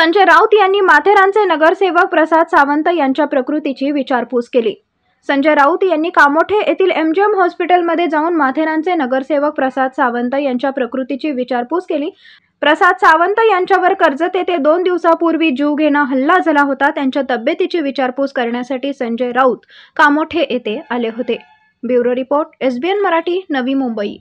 संजय राऊत यांनी माथेरानचे नगरसेवक प्रसाद सावंत यांच्या प्रकृतीची विचारपूस केली संजय राऊत यांनी कामोठे येथील एमजीएम हॉस्पिटलमध्ये जाऊन माथेरानचे नगरसेवक प्रसाद सावंत यांच्या प्रकृतीची विचारपूस केली प्रसाद सावंत यांच्यावर कर्जत येथे दोन दिवसापूर्वी जीव घेणं हल्ला झाला होता त्यांच्या तब्येतीची विचारपूस करण्यासाठी संजय राऊत कामोठे येथे आले होते ब्युरो रिपोर्ट एसबीएन मराठी नवी मुंबई